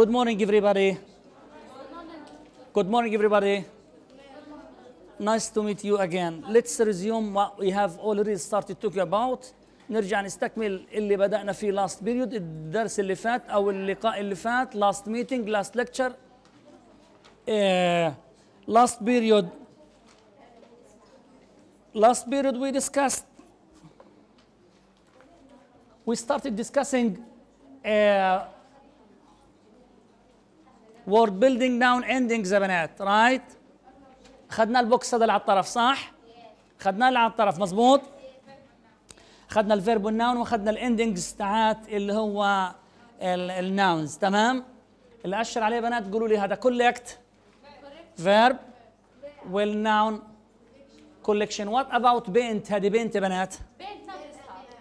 Good morning, everybody. Good morning, everybody. Nice to meet you again. Let's resume what we have already started talking about. نرجع نستكمل اللي بدأنا فيه last period الدرس اللي فات أو اللقاء اللي فات last meeting last lecture uh, last period last period we discussed we started discussing uh, وورد بيلدينج ناون اندنج يا بنات رايت خدنا البوكس هذا اللي على الطرف صح خدنا اللي على الطرف مزبوط خدنا الفيرب والناون وخدنا الاندينجز تاعات اللي هو الناونز تمام اللي اشر عليه بنات قولوا لي هذا كولكت فيرب والناون كولكشن وات اباوت بينت هذه بينت يا بنات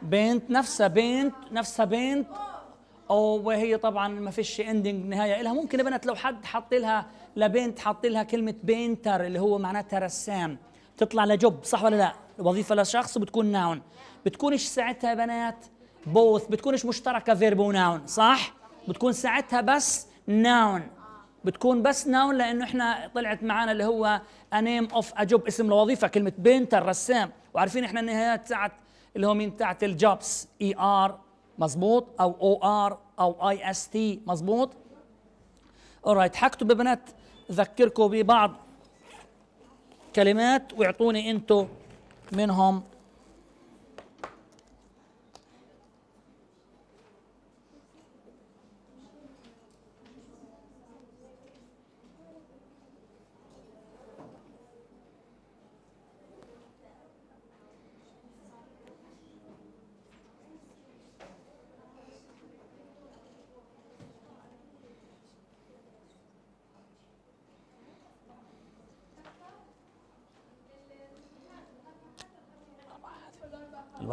بينت نفسها بينت نفسها بينت او وهي طبعا ما فيش اندنج نهايه لها ممكن يا بنات لو حد حط لها لبنت حط لها كلمه بينتر اللي هو معناتها رسام تطلع لجوب صح ولا لا وظيفه لشخص بتكون ناون بتكونش ساعتها يا بنات بوث بتكونش مشتركه فيرب وناون صح بتكون ساعتها بس ناون بتكون بس ناون لانه احنا طلعت معانا اللي هو انيم اوف اجوب اسم الوظيفه كلمه بينتر رسام وعارفين احنا النهايات تاعت اللي هو مين تاعت الجوبس اي e ار مظبوط او او ار او اي اس تي مظبوط اورايت حكتب بنات اذكركم ببعض كلمات واعطوني انتو منهم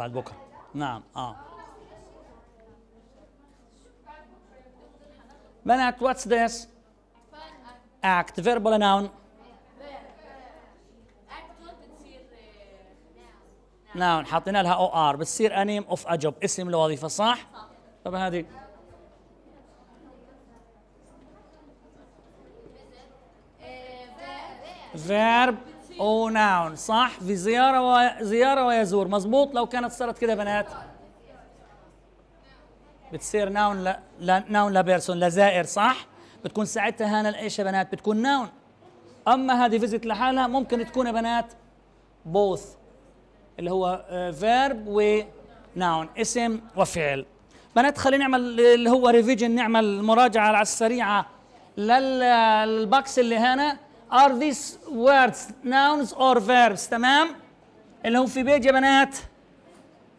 بعد بكره نعم اه بنات واتس ذس act ولا نون ناون حاطين لها او ار بتصير انيم اوف اجوب اسم لوظيفه صح؟ صح طب هذه فيرب او oh, ناون صح في زياره و... زياره ويزور مزبوط لو كانت صارت كده بنات بتصير ناون لا, لا ناون لا بيرسون لزائر صح بتكون ساعتها هنا ايش يا بنات بتكون ناون اما هذه فيزيت لحالها ممكن تكون يا بنات بوث اللي هو فيرب آه، وناون اسم وفعل بنات خلينا نعمل اللي هو ريفيجن نعمل مراجعه على السريعه للباكس اللي هنا ار ذيس ووردز nouns اور verbs تمام اللي هو في بيج يا بنات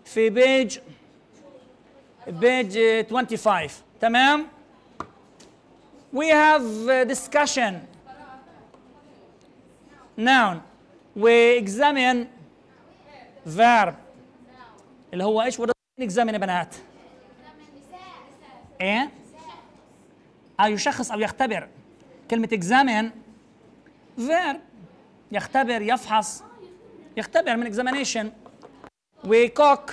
في بيج بيج 25 تمام we have discussion noun we examine verb اللي هو ايش وده examine يا بنات ايه اه يشخص او يختبر كلمه examine فيرب يختبر يفحص يختبر من اكزامينيشن ويكوك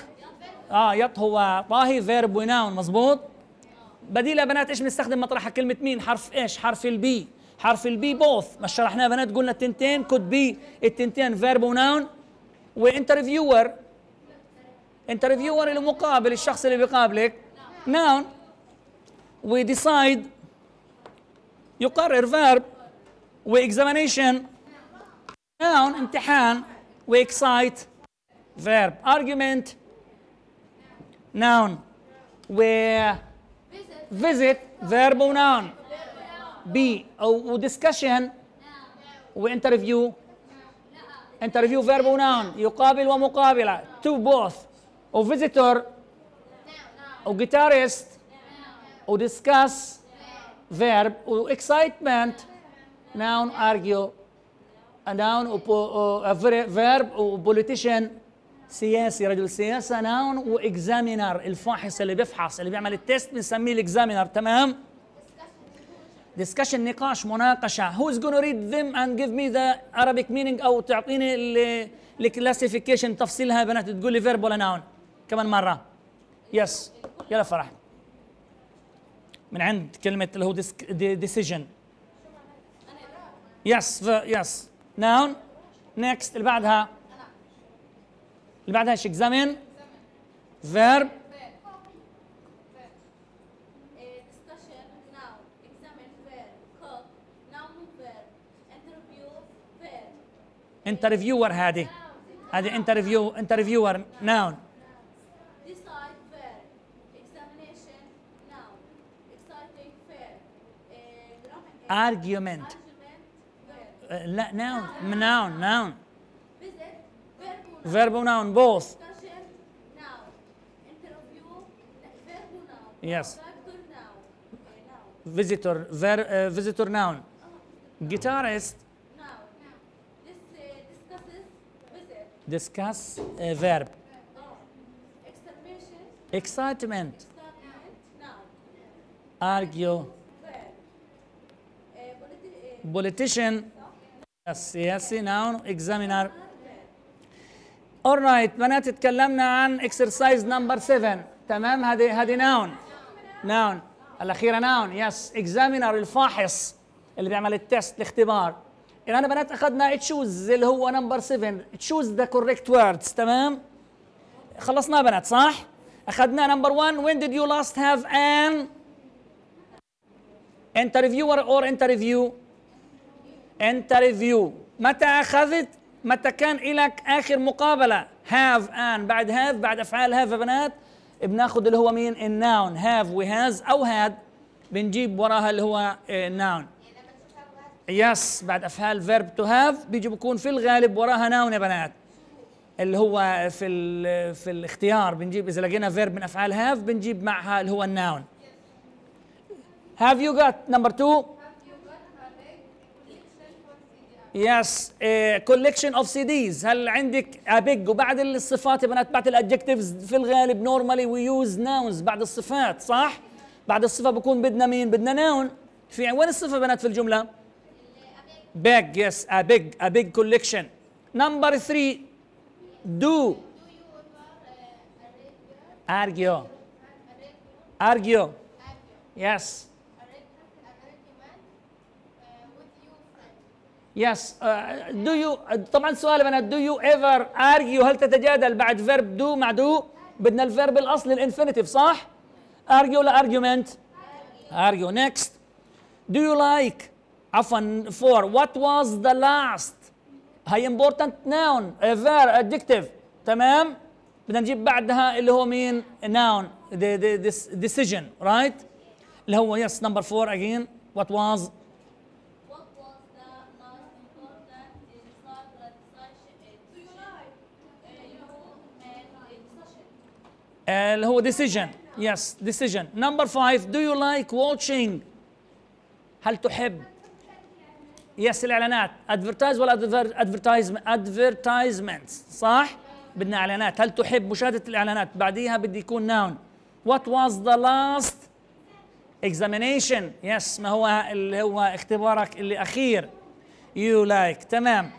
اه يط هو طاهي فيرب وناون مظبوط بديل يا بنات ايش بنستخدم مطرحها كلمه مين حرف ايش حرف البي حرف البي بوث ما شرحناه يا بنات قلنا التنتين كود بي التنتين فيرب وناون وانترفيور انترفيور المقابل الشخص اللي بيقابلك ناون وديسايد يقرر فيرب we examination noun and امتحان we excite verb argument noun we visit verb noun be او discussion we interview interview verb or noun يقابل ومقابلة to both a visitor a guitarist or discuss verb or excitement noun argue a noun a verb وبوليتيشن سياسي رجل سياسة ناون واكزامينر الفاحص اللي بيفحص اللي بيعمل التيست بنسميه الاكزامينر تمام ديسكشن نقاش مناقشة who's gonna read them and give me the Arabic meaning أو تعطيني الكلاسيفيكيشن تفصيلها يا بنات تقول لي فيرب ولا ناون كمان مرة يس yes. يلا فرح من عند كلمة اللي هو ديسيجن يس يس ناون نيكست اللي بعدها اللي بعدها ايش اكزامين فيرب انترفيور هذه هذه انترفيو انترفيور ناون argument Uh, noun, noun, noun. Verb noun, both. Yes. Visitor, ver, uh, visitor noun. Oh, Guitarist. Uh, Discuss uh, verb. Oh. Excitement. Argue. Politician. السياسي نون اكزامينر اول رايت بنات اتكلمنا عن اكسرسايز نمبر 7 تمام هذه هذه نون نون الاخيره نون يس اكزامينر الفاحص اللي بيعمل التست الاختبار الان بنات اخذنا تشوز اللي هو نمبر 7 تشوز ذا كوريكت ووردز تمام خلصناه بنات صح اخذنا نمبر 1 وين ديد يو لاست هاف ان interviewer اور انترفيو انت ريفيو متى اخذت متى كان لك اخر مقابله هاف ان بعد هاف بعد افعال هاف يا بنات بناخذ اللي هو مين الناون هاف هاز او هاد بنجيب وراها اللي هو ناون آه، يس بعد افعال فيرب تو هاف بيجي بكون في الغالب وراها ناون يا بنات اللي هو في في الاختيار بنجيب اذا لقينا فيرب من افعال هاف بنجيب معها اللي هو الناون هاف يو جت نمبر 2 يس كوليكشن اوف سي ديز هل عندك ابيج وبعد الصفات يا بنات بعد الادجكتيفز في الغالب نورمالي وي يوز ناونز بعد الصفات صح بعد الصفه بكون بدنا مين بدنا ناون في وين الصفه بنات في الجمله big yes a big a big collection number three do argue argue yes Yes. Uh, do you طبعا سؤال بنات do you ever argue هل تتجادل بعد verb do مع do؟ بدنا الفيرب الاصلي الانفينيتيف صح؟ argue ولا argument؟ argue. Next. Do you like عفوا for what was the last؟ هي important noun a verb adjective تمام؟ بدنا نجيب بعدها اللي هو مين؟ noun the, the, this decision right؟ اللي هو yes number four again what was اللي uh, هو decision yes decision number five do you like watching هل تحب يس الاعلانات ادفرتايز ولا ادفرتايزمنت صح بدنا اعلانات هل تحب مشاهده الاعلانات بعديها بدي يكون ناون وات واز ذا لاست examination يس ما هو اللي هو اختبارك اللي اخير like. تمام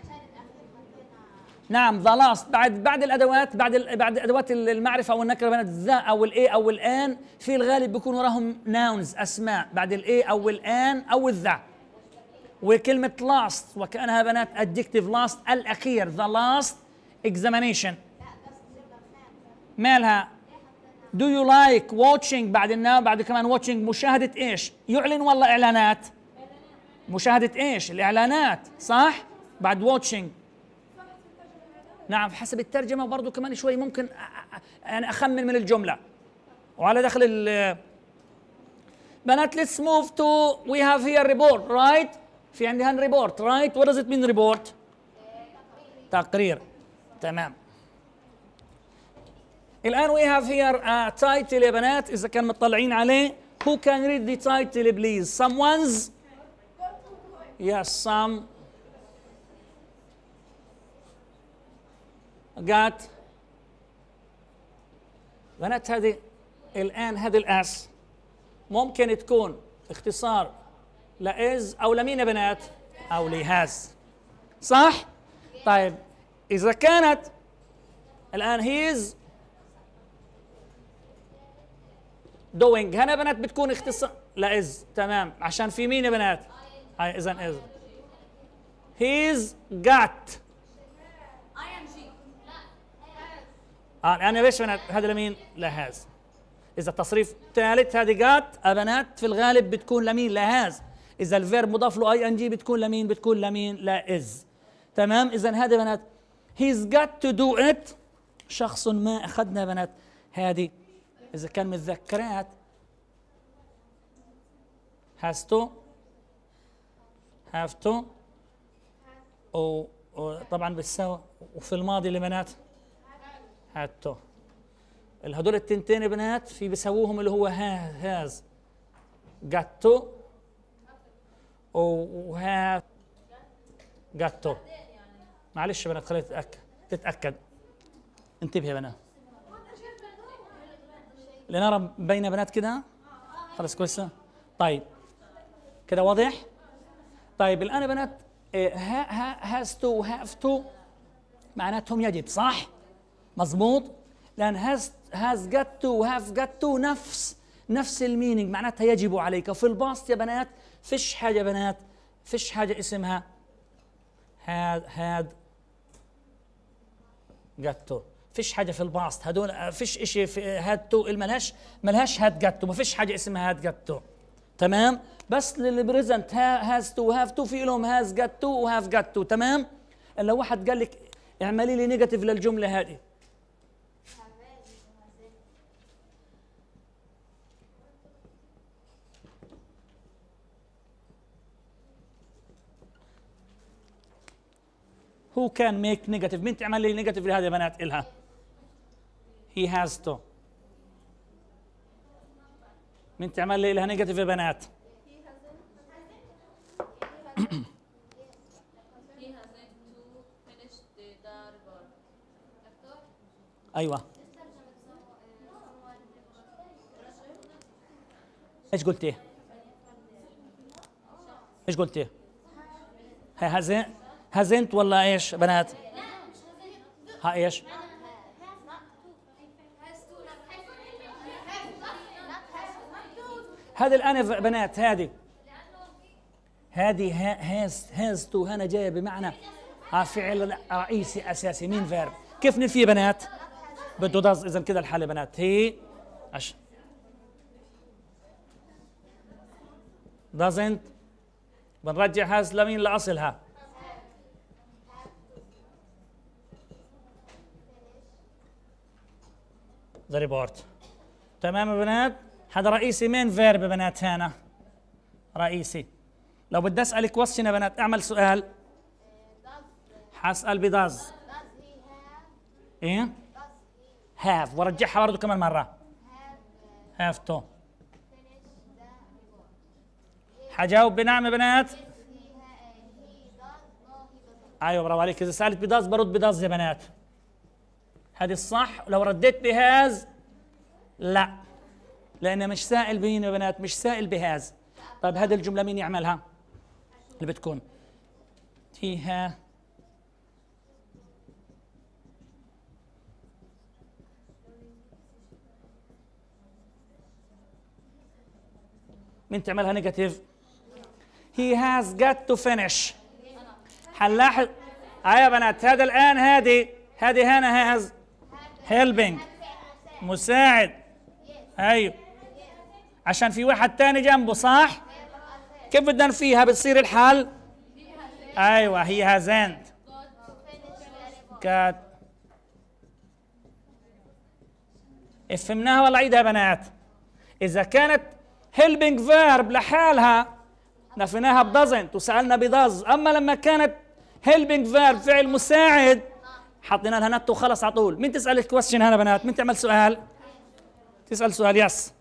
نعم ذا لاست بعد بعد الادوات بعد بعد ادوات المعرفه او النكره بين ذا او الاي او الان في الغالب بيكون وراهم ناونز اسماء بعد الاي او الان او الذا وكلمه لاست وكانها بنات ادجكتيف لاست الاخير ذا لاست اكزامينيشن مالها دو يو لايك واتشينج بعد الناو بعد كمان واتشينج مشاهدة ايش يعلن والله اعلانات مشاهدة ايش الاعلانات صح بعد واتشينج نعم حسب الترجمه برضو كمان شوي ممكن أنا اخمن من الجمله وعلى دخل ال بنات let's move to we have here report right في عندي هان report right what does it mean report تقرير تمام الان we have here a title يا بنات اذا كان مطلعين عليه who can read the title please someone's yes some قالت بنات هذه الآن هذه الأس ممكن تكون اختصار لإز أو لمين يا بنات؟ أو لهاز صح؟ طيب إذا كانت الآن هيز دوينج هنا بنات بتكون اختصار لإز تمام عشان في مين يا بنات؟ إذا إز هيز جات آه، انا ليش انا هذا لمين؟ لهاز اذا التصريف ثالث هذه جات ابنات في الغالب بتكون لمين؟ لهاز اذا الفيرب مضاف له اي ان جي بتكون لمين؟ بتكون لمين؟ لاز تمام اذا هذه بنات هيز جات تو دو ات شخص ما اخذنا بنات هذه اذا كان متذكرات هاز تو هاف تو أو, أو طبعا بتساوي وفي الماضي لبنات حتو هدول التنتين بنات في بيسووهم اللي هو هاز جاتو وها جاتو معلش يا بنات خليني اتاكد تتاكد انتبهي يا بنات لنرى بين بنات كده خلاص كويسه طيب كده واضح طيب الان يا بنات إيه، ها ها هاز تو هاف تو معناتهم يجب صح مظبوط لان هاز هاز جت تو هاف جت تو نفس نفس المينينج معناتها يجب عليك في الباست يا بنات فيش حاجه يا بنات فيش حاجه اسمها هاد هاد تو فيش حاجه في الباست هدول فيش شيء في هاد تو الملهاش ملهاش هاد تو ما فيش حاجه اسمها هاد تو تمام بس للبريزنت هاز تو هاف تو في لهم هاز جات تو وهاف جات تو تمام لو واحد قال لك اعملي لي نيجاتيف للجمله هذه Who can make negative مين تعمل لي negative لهذه البنات إلها He has to مين تعمل لي إلها negative بنات أيوة ايش قلتي؟ ايش قلتي؟ هي هازنت هزنت ولا ايش بنات ها ايش هذا الانف بنات هذه هذه هاز هاز تو هنا جايه بمعنى آه، فعل رئيسي اساسي مين فيرب كيف نفي بنات بده داز اذا كده الحاله يا بنات هي أش doesn't بنرجع هاز لمين لاصلها ذا ريبورت تمام يا بنات هذا رئيسي مين فيرب بنات هنا رئيسي لو بدي اسالك كويسشن يا بنات اعمل سؤال حاسال بداز ايه هاف ورجعها برضه كمان مره هاف تو حجاوب بنعم يا بنات ايوه برافو عليك اذا سالت بداز برد بداز يا بنات هذه الصح لو رديت بهاز لا لأن مش سائل بين يا بنات مش سائل بهاز طيب هذه الجملة مين يعملها اللي بتكون فيها مين تعملها نيجاتيف هي هاز جت تو فينيش هنلاحظ آه يا بنات هذا الآن هذه هذه هنا هاز هيلبنج مساعد ايوه عشان في واحد تاني جنبه صح كيف بدنا فيها بتصير الحال ايوه هي هازنت كات فهمناها ولا عيدها بنات اذا كانت هيلبنج فيرب لحالها نفيناها بدزنت وسالنا بدز اما لما كانت هيلبنج فيرب فعل مساعد حطينا لها نت وخلص على طول مين تسال الكويشن هنا بنات مين تعمل سؤال تسال سؤال يس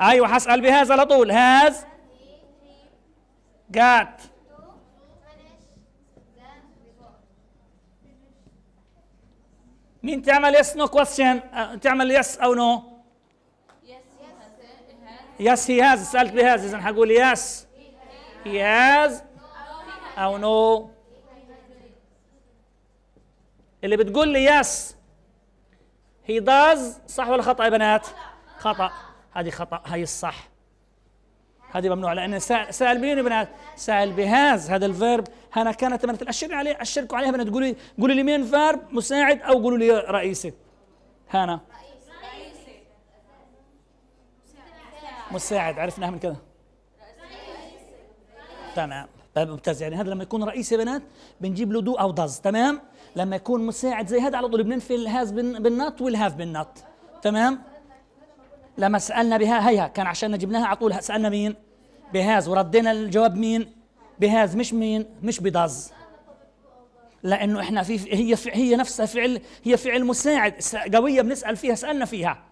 ايوه حسال بهذا على طول هاز جات مين تعمل يس نو كويشن تعمل يس او نو يس هي هاز سالت بهاز اذا حقول يس هي هاز او نو no. اللي بتقول لي يس هي داز صح ولا خطا يا بنات خطا هذه خطا هي الصح هذه ممنوع لان سال مين يا بنات سال بهاز هذا الفيرب هنا كانت بنات اشرك عليه اشركوا عليها بنات تقولي قولي لي مين فيرب مساعد او قولوا لي رئيسي هنا مساعد عرفناها من كذا تمام طيب ممتاز يعني هذا لما يكون رئيسي بنات بنجيب له دو او داز تمام لما يكون مساعد زي هذا على طول بننفي الهاز بالنات والهاف بالنات تمام لما سالنا بها هيها كان عشان جبناها على طول سالنا مين بهاز وردينا الجواب مين بهاز مش مين مش بدز لانه احنا في هي هي نفسها فعل هي فعل مساعد قويه بنسال فيها سالنا فيها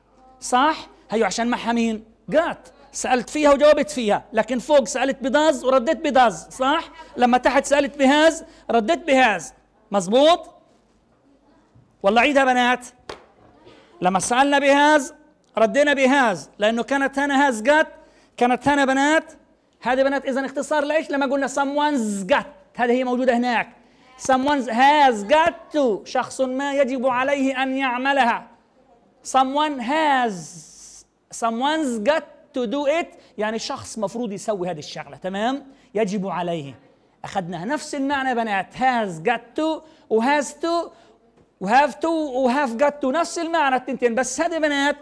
صح هي عشان معها مين جات سالت فيها وجاوبت فيها لكن فوق سالت بداز ورديت بداز صح لما تحت سالت بهاز رديت بهاز مظبوط والله عيدها بنات لما سألنا بهاز ردينا بهاز لأنه كانت هنا هاز جت كانت هنا بنات هذه بنات إذا اختصار لإيش لما قلنا someone's got هذه هي موجودة هناك someone has got to شخص ما يجب عليه أن يعملها someone has someone's got to do it يعني شخص مفروض يسوي هذه الشغلة تمام يجب عليه اخذناها نفس المعنى يا بنات هاز جت تو وهاز تو وهاف تو وهاف جت تو نفس المعنى التنتين بس هذا بنات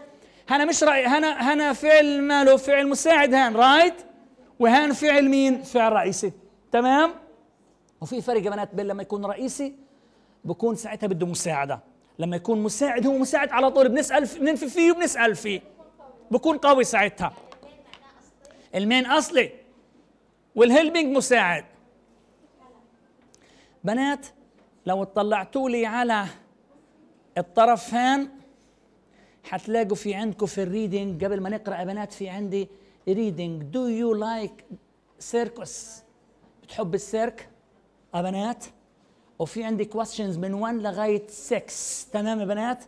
هنا مش رأي هنا هنا فعل ماله فعل مساعد هان رايت وهان فعل مين فعل رئيسي تمام وفي فرق يا بنات بين لما يكون رئيسي بكون ساعتها بده مساعده لما يكون مساعد هو مساعد على طول بنسال بننفي فيه وبنسال فيه بكون قوي ساعتها المين اصلي والهيلبينج مساعد بنات لو اطلعتوا لي على الطرفان حتلاقوا في عندكم في الريدنج قبل ما نقرا بنات في عندي ريدنج دو يو لايك سيركس بتحب السيرك يا بنات وفي عندي كويستشنز من 1 لغايه 6 تمام يا بنات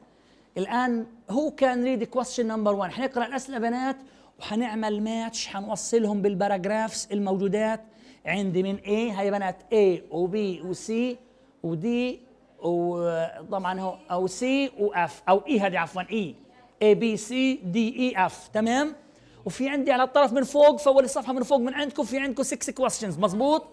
الان هو كان ريد كويستشن نمبر 1 حنقرا الاسئله بنات وحنعمل ماتش حنوصلهم بالباراجرافز الموجودات عندي من A هاي بنات A و B و C و D وطبعا هو او سي واف او اي e هذه عفوا اي اي بي سي دي اي اف تمام وفي عندي على الطرف من فوق في اول الصفحه من فوق من عندكم في عندكم 6 questions مزبوط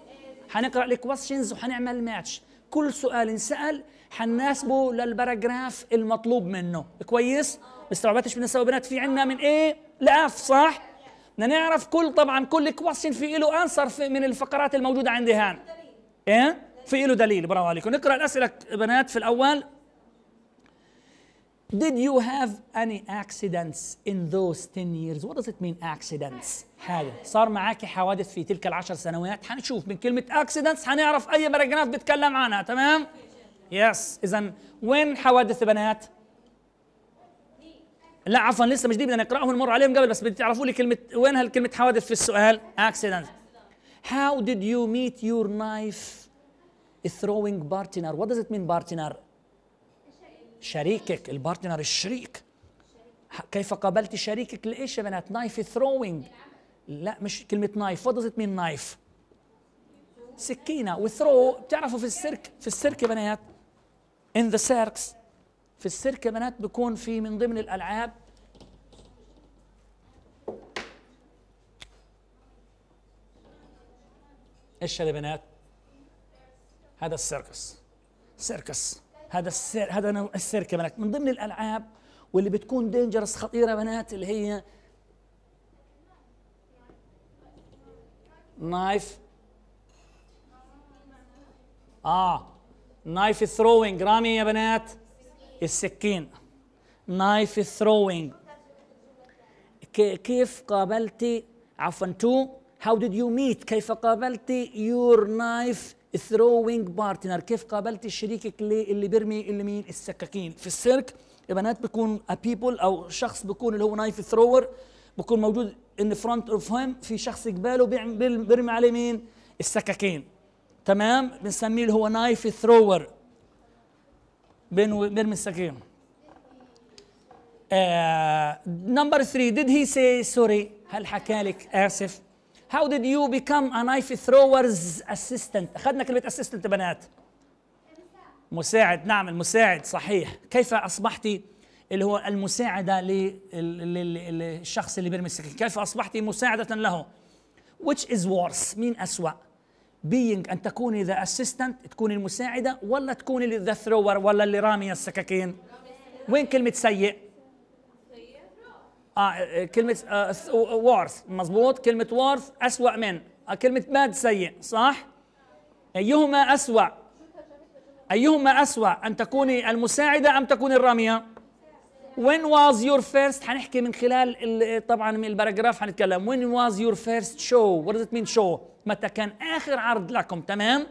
حنقرا الكويستشنز وحنعمل ماتش كل سؤال انسال حنناسبه للباراجراف المطلوب منه كويس استوعبتش من السوابنات بنات في عندنا من ايه لاف صح بدنا نعرف كل طبعا كل كويشن في له انسر من الفقرات الموجوده عندي هان ايه في له دليل برافو عليكم نقرا الاسئله بنات في الاول Did you have any accidents in those 10 years? What does it mean accidents؟ هذا صار معاكي حوادث في تلك العشر سنوات حنشوف من كلمة accidents حنعرف أي باراجراف بتكلم عنها تمام؟ يس yes. إذا وين حوادث بنات؟ لا عفوا لسه مش دي بدنا نقراهم ونمر عليهم قبل بس بدي تعرفوا لي كلمه وين هالكلمه حوادث في السؤال اكسيدنت هاو ديد يو ميت يور نايف ثروينج بارتنر وات داز ات مين بارتنر شريكك البارتنر الشريك كيف قابلت شريكك لايش يا بنات نايف ثروينج لا مش كلمه نايف وات داز ات مين نايف سكينه وثرو بتعرفوا في السيرك في السيرك يا بنات ان ذا سيركس في السيرك يا بنات بيكون في من ضمن الالعاب ايش يا بنات هذا السيركس سيركس هذا السير هذا نوع السيرك يا بنات من ضمن الالعاب واللي بتكون دينجرس خطيره يا بنات اللي هي نايف اه نايف ثروينج رامي يا بنات السكين نايف ثروينج كيف قابلت عفوا تو هاو ديد يو ميت كيف قابلت يور نايف ثروينج بارتنر كيف قابلت شريكك اللي, اللي بيرمي اللي مين السكاكين في السيرك البنات بيكون ا بيبل او شخص بيكون اللي هو نايف ثرور بيكون موجود ان فرونت اوف هيم في شخص قباله بيرمي عليه مين السكاكين تمام بنسميه اللي هو نايف ثرور بيرمي السكين نمبر 3 did he say sorry هل حكى لك اسف how did you become a knife thrower's assistant اخذنا كلمه assistant بنات مساعد نعم المساعد صحيح كيف اصبحت اللي هو المساعده للشخص اللي بيرمي السكين كيف اصبحت مساعده له which is worse مين اسوا بينج أن تكوني ذا أسيستنت تكوني المساعدة ولا تكوني ذا ثرور ولا اللي رامي السكاكين وين كلمة سيء آه, آه، كلمة آه وارث آه، مظبوط كلمة وارث أسوأ من آه كلمة باد سيء صح أيهما أسوأ أيهما أسوأ أن تكوني المساعدة أم تكوني الرامية when was your first حنحكي من خلال طبعا من الباراجراف حنتكلم when was your first show what does it mean show متى كان آخر عرض لكم تمام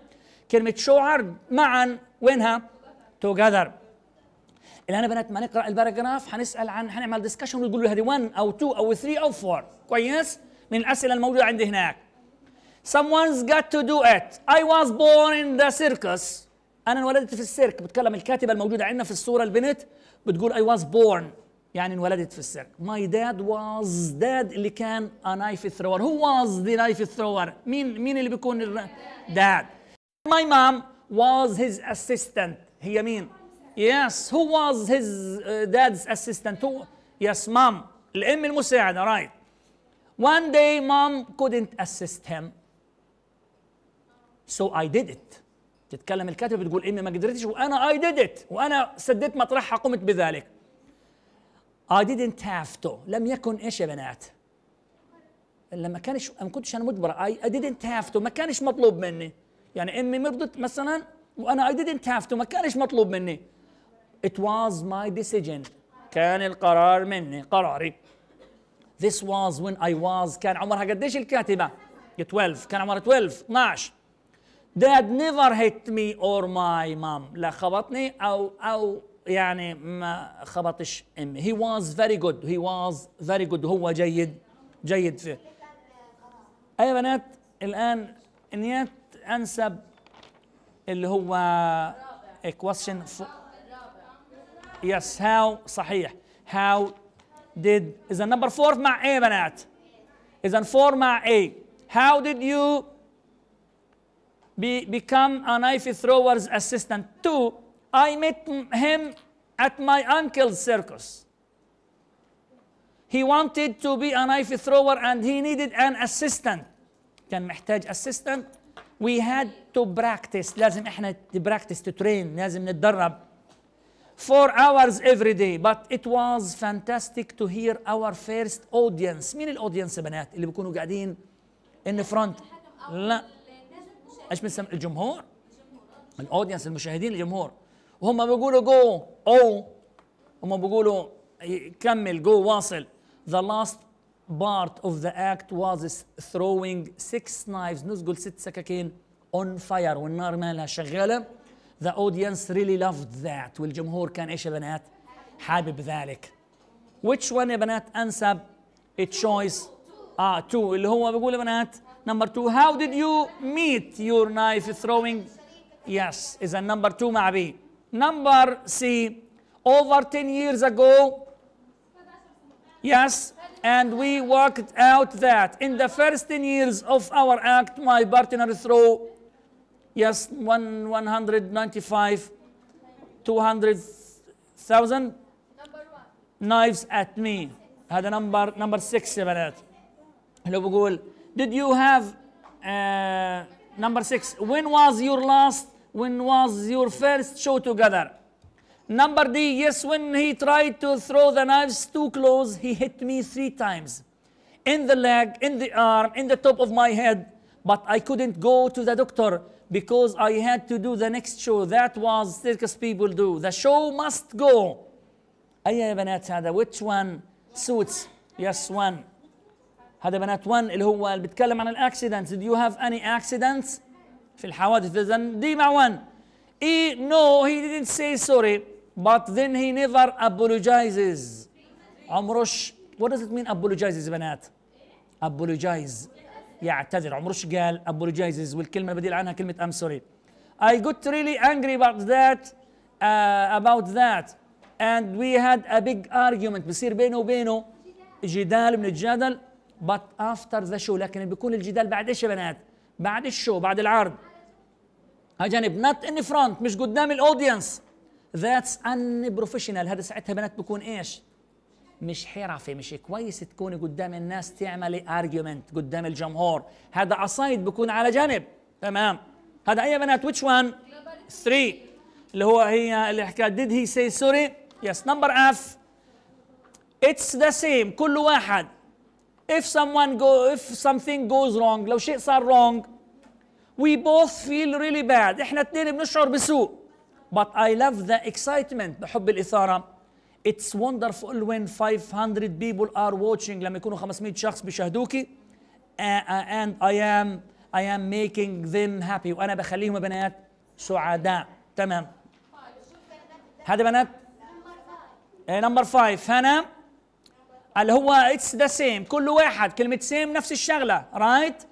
كلمة شو عرض معا وينها توجذر الان بنات ما نقرا الباراجراف حنسأل عن حنعمل ديسكشن ونقول له هذه 1 او 2 او 3 او 4 كويس من الاسئله الموجوده عندي هناك someone's got to do it I was born in the circus أنا انولدت في السيرك بتكلم الكاتبة الموجودة عندنا في الصورة البنت بتقول I was born يعني انولدت في السرقة ماي داد واز داد اللي كان نايف ثرور هو واز ذا نايف ثرور مين مين اللي بيكون داد ماي مام واز هيز اسيستنت هي مين يس هو واز هيز دادز اسيستنت هو يس مام الام المساعده رايت One day مام couldn't assist him. So I did it. تتكلم الكاتب بتقول امي ما قدرتش وانا اي ديد ات وانا سديت مطرحها قمت بذلك. I didn't have to لم يكن ايش يا بنات؟ لما كانش ما كنتش انا مجبره I, I didn't have to ما كانش مطلوب مني يعني امي مرضت مثلا وانا I didn't have to ما كانش مطلوب مني It was my decision كان القرار مني قراري This was when I was كان عمرها قديش الكاتبة؟ 12 كان عمرها 12 12 Dad never hit me or my mom لا خبطني أو أو يعني ما خبطش امي هي واز فيري جود هي واز فيري جود هو جيد جيد فيه اي بنات الان انيات انسب اللي هو كويشن يس هاو صحيح هاو ديد اذا نمبر فور مع ايه بنات اذا فور مع ايه هاو ديد يو بي بيكم ان ايفي ثروورز اسيستنت to I met him at my uncle's circus. He wanted to be a knife thrower and he needed an assistant. كان محتاج assistant. We had to practice. لازم احنا practice to train. لازم نتدرب. Four hours every day. But it was fantastic to hear our first audience. مين الاودينس بنات اللي بيكونوا قاعدين in front؟ لا ايش بنسمي الجمهور؟ الاودينس المشاهدين الجمهور وهم بيقولوا جو او هم بيقولوا كمل جو واصل the last part of the act was throwing six knives نزقل ست سكاكين on fire والنار مالها شغاله the audience really loved that والجمهور كان ايش يا بنات حابب ذلك which one يا بنات انسب a choice اه two اللي هو بيقول يا بنات number two how did you meet your knife throwing yes is a number two مع بي Number C, over 10 years ago, yes, and we worked out that in the first 10 years of our act, my partner threw, yes, one, 195, 200,000 knives at me. هذا number number 6 يا بنات. لو بقول did you have uh, number 6 when was your last when was your first show together? Number D, yes, when he tried to throw the knives too close, he hit me three times. In the leg, in the arm, in the top of my head. But I couldn't go to the doctor because I had to do the next show. That was circus people do. The show must go. أي يا بنات هذا which one suits yes one هذا بنات one اللي هو اللي بيتكلم عن الاكسيدنتس do you have any accidents في الحوادث إذن دي معوان he no he didn't say sorry but then he never apologizes عمرش what does it mean apologizes بنات apologize يعتذر عمرش قال apologizes والكلمة بديل عنها كلمة I'm sorry I got really angry about that uh, about that and we had a big argument بصير بينه وبينه جدال من الجدل but after the show لكن بيكون الجدال بعد ايش يا بنات؟ بعد الشو بعد العرض اجانب نوت ان فرونت مش قدام الاودينس ذاتس ان بروفيشنال هذا ساعتها بنات بكون ايش مش حرفي مش كويس تكوني قدام الناس تعملي ارجيومنت قدام الجمهور هذا اصايد بكون على جانب تمام هذا اي بنات ويتش وان 3 اللي هو هي اللي حكى ديد هي سي سوري يس نمبر اف اتس ذا سيم كل واحد if someone go if something goes wrong لو شيء صار wrong we both feel really bad احنا اثنين بنشعر بسوء but I love the excitement بحب الإثارة it's wonderful when 500 people are watching لما يكونوا 500 شخص بيشاهدوكي and I am I am making them happy وأنا بخليهم بنات سعداء تمام هذا بنات نمبر 5 هنا اللي هو اتس ذا سيم كل واحد كلمه سيم نفس الشغله رايت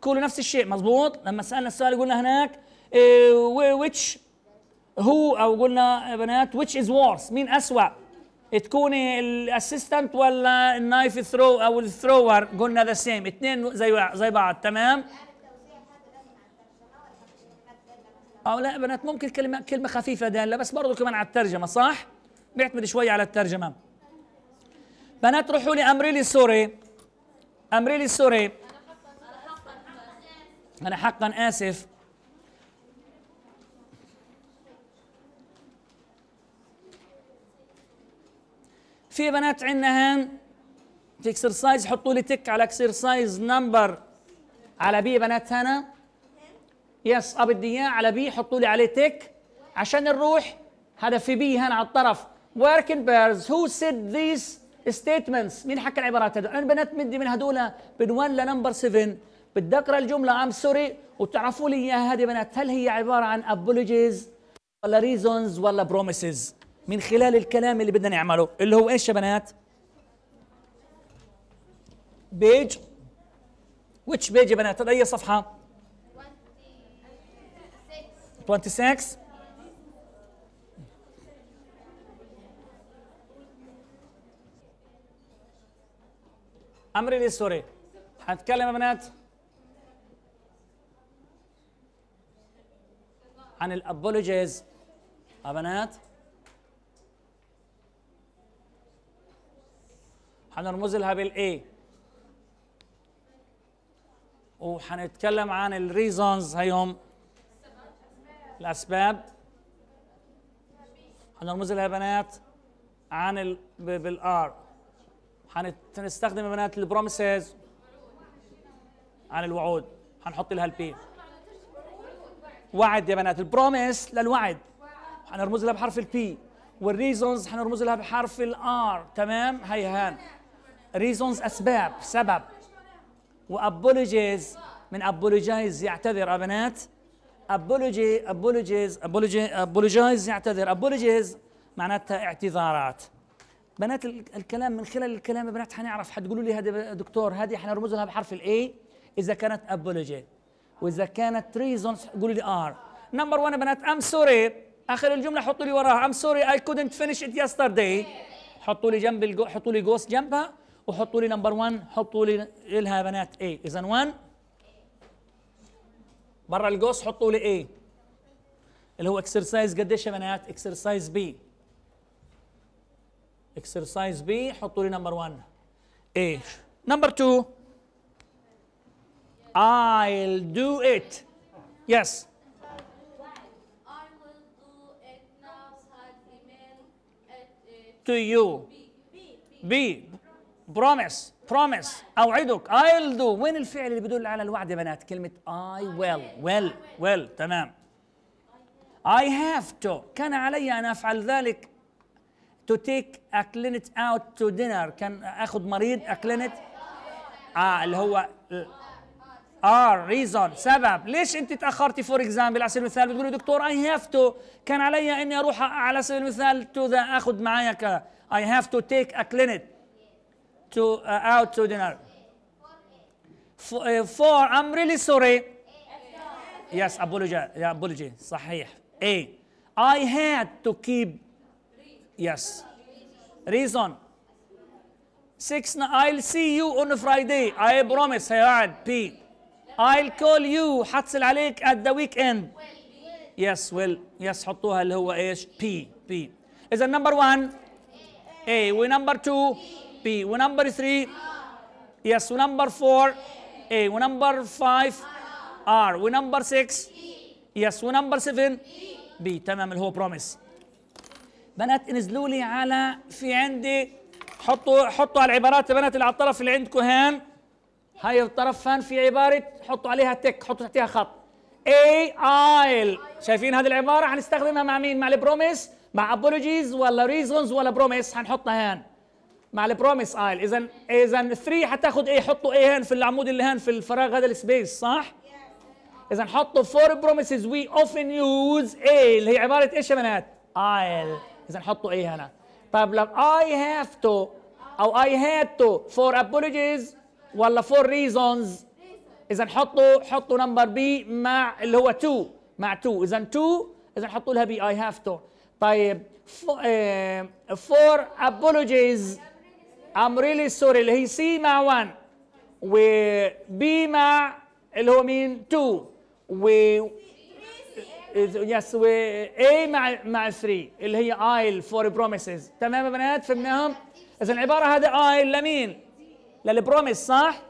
كله نفس الشيء مظبوط لما سالنا السؤال قلنا هناك ويتش إيه، هو او قلنا يا بنات ويتش از وورس مين اسوا تكوني الاسيستنت ولا النايف ثرو او الثروور قلنا ذا سيم اثنين زي زي بعض تمام او لا يا بنات ممكن كلمه كلمه خفيفه داله بس برضه كمان على الترجمه صح بيعتمد شوي على الترجمة بنات روحوا لي أمري لي سوري أمري لي سوري أنا حقا آسف في بنات عندنا هان في اكسرسايز حطوا لي تك على اكسرسايز نمبر على بي بنات هنا يس ابي اياه على بي حطوا لي عليه تك عشان نروح هذا في بي هنا على الطرف working bears who said these statements مين حكى العبارات هذول انا بنات مدي من هذول من 1 لنمبر 7 بدي اقرا الجمله ام سوري وتعرفوا لي اياها هذه بنات هل هي عباره عن apologies ولا ريزونز ولا بروميسز من خلال الكلام اللي بدنا نعمله اللي هو ايش يا بنات بيج which بيج يا بنات اي صفحه 26 امر لي سوري حنتكلم يا بنات عن الابولوجيز يا بنات حنرمز لها بالاي وحنتكلم عن الريزونز هيهم الاسباب هنرمز لها بنات عن بالار حنستخدم بنات البروميسز عن الوعود حنحط لها البي وعد يا بنات البروميس للوعد حنرمز لها بحرف البي والريزونز حنرمز لها بحرف الار تمام هي هان ريزونز اسباب سبب وابولوجيز من ابولوجايز يعتذر يا بنات ابولوجي ابولوجيز ابولوجي ابولوجايز يعتذر ابولوجيز معناتها اعتذارات بنات الكلام من خلال الكلام يا بنات حنعرف حتقولوا لي هذا دكتور هذه حنرمز لها بحرف الاي اذا كانت ابولوجي واذا كانت ريزونز قولوا لي ار نمبر 1 يا بنات ام سوري اخر الجمله حطوا لي وراها ام سوري اي كودنت فينيش ات يسترداي حطوا لي جنب الجو حطوا لي جوست جنبها وحطوا لي نمبر 1 حطوا لي لها يا بنات اي اذا 1 برا الجوست حطوا لي اي اللي هو اكسرسايز قديش يا بنات اكسرسايز بي اكسرسايز بي حطوا لي نمبر 1 ايش نمبر 2 I'll do it yes to you بي promise promise اوعدك I'll do وين الفعل اللي بدل على الوعد يا بنات كلمة I will well well تمام I have to كان علي أن أفعل ذلك to take a clinic out to dinner كان اخذ مريض a clinic اه اللي هو ار ريزون آه، سبب ليش انت تاخرتي فور اكزامبل على سبيل المثال بتقولي دكتور اي هاف تو كان علي اني اروح على سبيل المثال تو ذا اخذ معايا ك اي هاف تو تيك ا كلينيك تو اوت تو دينر فور ام ريلي سوري يس ابولوجي يا ابولوجي صحيح اي اي هاد تو كيب Yes. Reason. Six, I'll see you on Friday. I promise, Hayad, P. I'll call you, حتصل alik at the weekend. Yes, Well. Yes, حطوها اللي هو ايش؟ P. P. it number one A. We number two We number three Yes, We number four A. We number five R. We number six Yes, We number seven B. تمام اللي هو promise. بنات انزلوا لي على في عندي حطوا حطوا على العبارات يا بنات اللي على الطرف اللي عندكم هان هاي الطرف هان في عباره حطوا عليها تك حطوا تحتها خط اي ايل شايفين هذه العباره حنستخدمها مع مين مع البروميس مع ابولوجيز ولا ريزونز ولا بروميس حنحطها هان مع البروميس ايل اذا اذا 3 حتاخذ اي حطوا اي هان في العمود اللي هان في الفراغ هذا السبيس صح اذا حطوا فور بروميسز وي اوفن يوز اللي هي عباره ايش يا بنات ايل اذا حطوا اي هنا طيب لو اي هاف تو او اي هاد تو فور ابولوجيز ولا فور ريزونز اذا حطوا حطوا نمبر بي مع اللي هو تو مع تو اذا تو اذا حطوا لها بي اي هاف تو طيب فور ابولوجيز ام ريلي سوري اللي هي سي مع 1 وبي مع اللي هو مين 2 و يس و A مع مع 3 اللي هي ايل فور بروميسز تمام يا بنات فهمناهم؟ اذا العباره هذه ايل لمين؟ للبروميس صح؟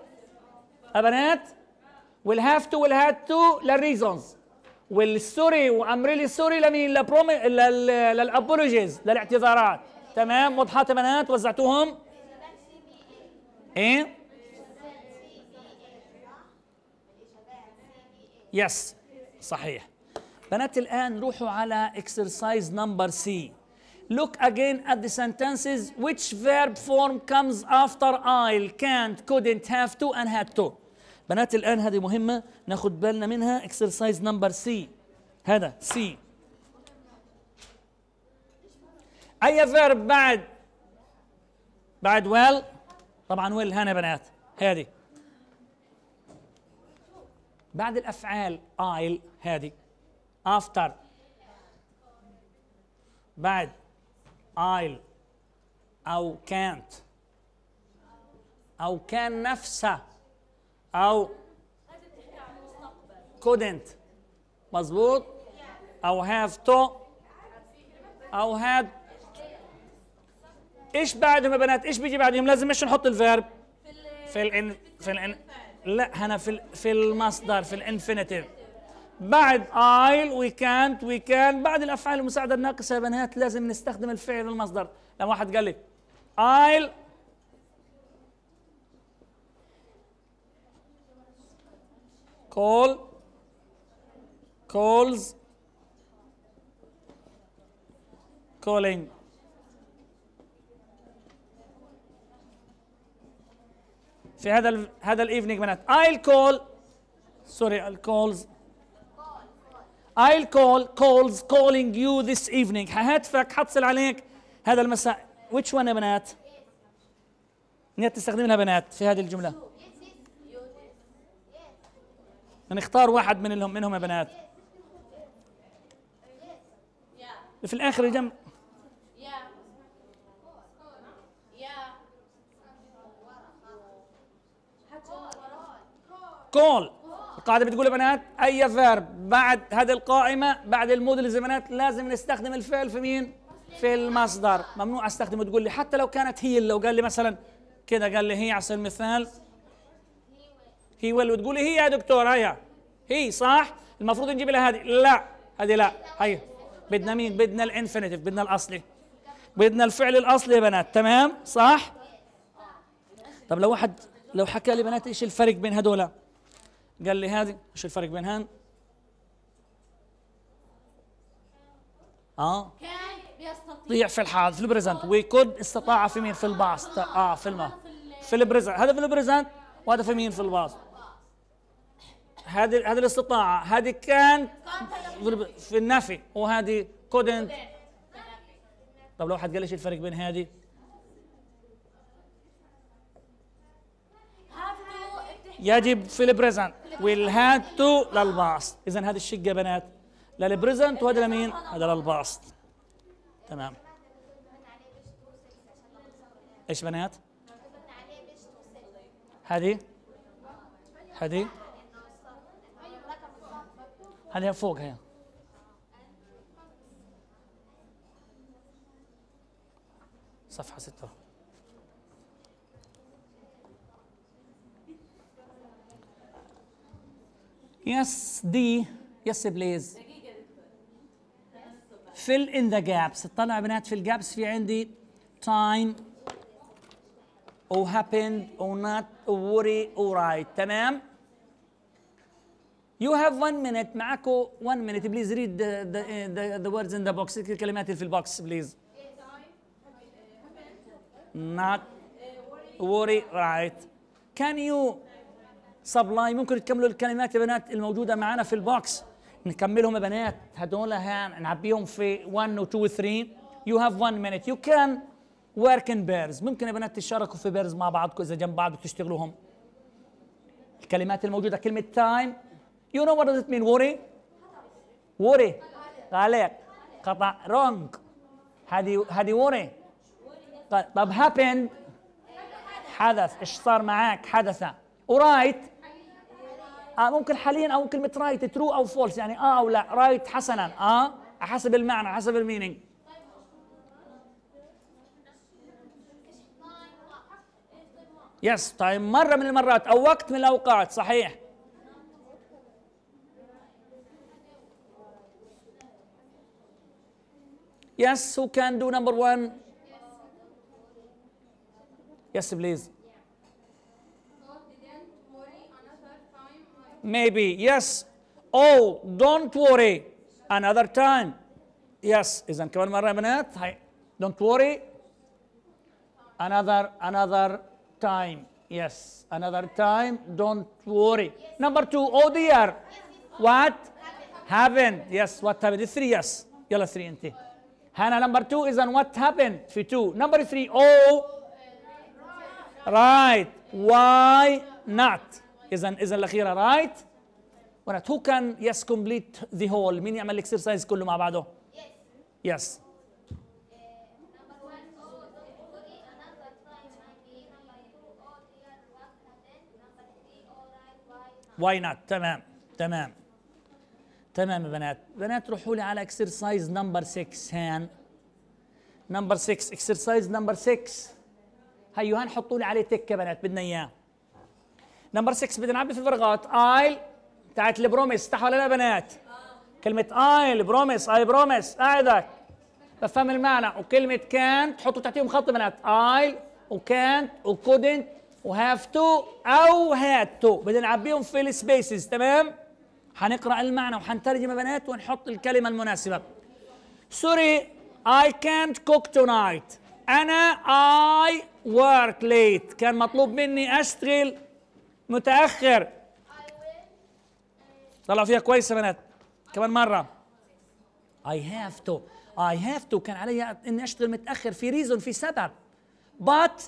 يا بنات؟ هاف تو والهاد تو للريزونز والسوري وامريلي سوري لمين؟ للابولوجيز للاعتذارات تمام وضحات يا بنات وزعتوهم؟ ايه؟ يس صحيح بنات الآن روحوا على exercise number C Look again at the sentences which verb form comes after I'll, can't, couldn't, have to and had to بنات الآن هذه مهمة ناخد بالنا منها exercise number C هذا C أي verb بعد بعد well طبعا well هنا بنات هذه بعد الأفعال I'll هذه after بعد I'll أو can't أو كان نفسه أو couldn't مظبوط أو have to أو had إيش بعدهم يا بنات إيش بيجي بعدهم لازم مش نحط الفيرب في الـ في في, الـ لا هنا في في المصدر في الانفينيتيف بعد ايل وي كانت وي كان بعد الافعال المساعده الناقصه يا بنات لازم نستخدم الفعل المصدر لما واحد قال لي ايل كول كولز كولينج في هذا الـ هذا الايفنينج بنات ايل كول سوري الكولز I'll call calls calling you this evening ههاتفك حتصل عليك هذا المساء which one يا بنات؟ نيت تستخدم لها بنات في هذه الجملة نختار واحد من لهم منهم يا بنات في الآخر الجم call القاعده بتقول يا بنات اي فيرب بعد هذه القائمه بعد يا بنات لازم نستخدم الفعل في مين في المصدر ممنوع استخدمه تقول لي حتى لو كانت هي لو قال لي مثلا كده قال لي هي على سبيل المثال هي ويل وتقول لي هي يا دكتور هيا هي صح المفروض نجيب لها هذه لا هذه لا هي بدنا مين بدنا الانفينيتيف بدنا الاصلي بدنا الفعل الاصلي يا بنات تمام صح طب لو واحد لو حكى لي بنات ايش الفرق بين هذولا قال لي هذه ايش الفرق بينهن؟ اه كان بيستطيع في الحاضر في البريزنت وي كود استطاع في مين في الباست اه في الما في البريزنت هذا في البريزنت وهذا في مين في الباست هذه هذه الاستطاعه هذه كان في النفي وهذه كودنت طب لو حد قال لي ايش الفرق بين هذه يجب في البريزنت والهاد تو للباست اذا هذه الشقه يا بنات للبريزنت وهذا لمين؟ هذا للباست تمام ايش بنات؟ هذه هذه هذه فوق هي صفحه 6 Yes, D. yes please fill in the gaps اطلع يا بنات في الجابس في عندي time او oh, happened او oh, not او oh, worry او right تمام You have one minute معكو one minute please read the, the, the, the words in the box الكلمات اللي في البوكس please not worry right can you سبلاي ممكن تكملوا الكلمات يا بنات الموجوده معانا في البوكس نكملهم يا بنات هدول نعبيهم في 1 و 2 و 3 يو هاف 1 مينيت يو كان ورك ان بيرز ممكن يا بنات تشاركوا في بيرز مع بعضكم اذا جنب بعض وتشتغلوهم الكلمات الموجوده كلمه تايم يو نو وات does it مين وري وري قلق قطع رونج هذه هذه وري طيب، طب هابن حدث ايش صار معك حدث ورايت آه ah, ممكن حاليا او كلمه رايت ترو او فولس يعني اه او لا رايت حسنا اه حسب المعنى حسب المينينج يس طيب، تايم مره من المرات او وقت من الاوقات صحيح يس who can do number one? Yes, please. Maybe. Yes. Oh, don't worry. Another time. Yes. Isn't إذا كمان مرة بنات. Don't worry. Another another time. Yes. Another time. Don't worry. Yes. Number two. Oh dear. What? happened? Yes. What happened? three. Yes. Yellow three أنت. Hannah number two is on what happened For two. Number three, oh, Right. Why not? اذا اذا الاخيره رايت ورات هو كان يس كومبليت ذا هول مين يعمل الاكسرسايز كله مع بعضه يس واي نوت تمام تمام تمام يا بنات بنات روحوا لي على اكسرسايز نمبر 6 هان نمبر 6 اكسرسايز نمبر 6 هيو هان حطوا لي عليه تك يا بنات بدنا اياه نمبر 6 بدنا نعبي في الفراغات ايل بتاعت البروميس صح ولا لا بنات؟ كلمة ايل بروميس اي بروميس قاعدك بفهم المعنى وكلمة كان تحطوا تحتيهم خط بنات ايل وكانت وكودنت وهاف تو او هاد تو بدنا نعبيهم في السبيسز تمام؟ هنقرا المعنى وحنترجم يا بنات ونحط الكلمة المناسبة سوري اي كانت كوك تونايت أنا اي ورك ليت كان مطلوب مني أشتغل متأخر طلعوا فيها كويس يا بنات كمان مرة I have to I have to كان علي اني اشتغل متأخر في ريزون في سبب but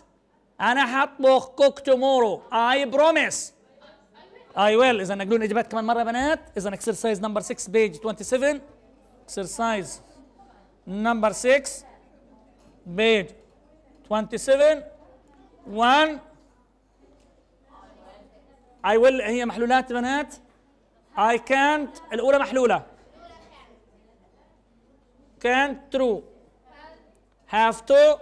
انا حطبخ كوك تومورو I promise I will اذا نقلون الاجابات كمان مرة يا بنات اذا exercise number 6 page 27 exercise number 6 page 27 1 I will هي محلولات بنات I can't الأولى محلولة can't true have to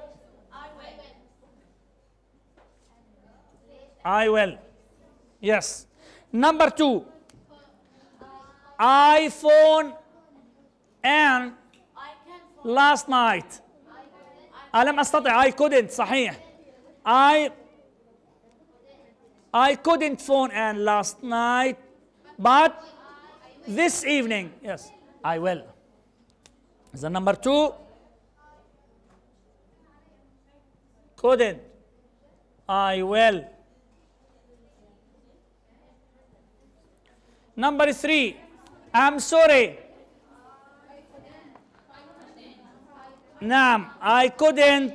I will yes number two I phone and last night ألم أستطع I couldn't صحيح I I couldn't phone Anne last night, but this evening, yes, I will. The number two, couldn't, I will. Number three, I'm sorry. Nam, I couldn't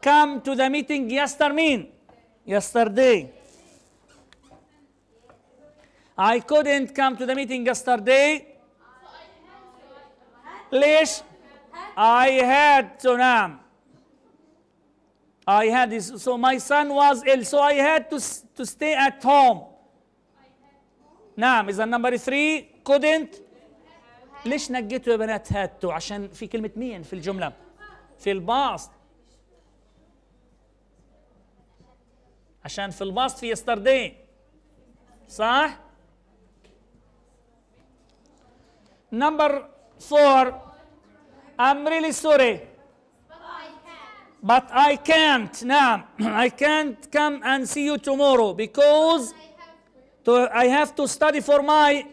come to the meeting yesterday. Yesterday. I couldn't come to the meeting yesterday ليش I had to نام I had this, so my son was ill so I had to, to stay at home نعم إذا number 3 couldn't ليش نقيتوا يا بنات هاتوا عشان في كلمة مين في الجملة في الباص عشان في الباص في yesterday صح Number four, I'm really sorry. But I can't now. I can't come and see you tomorrow because to, I have to study for my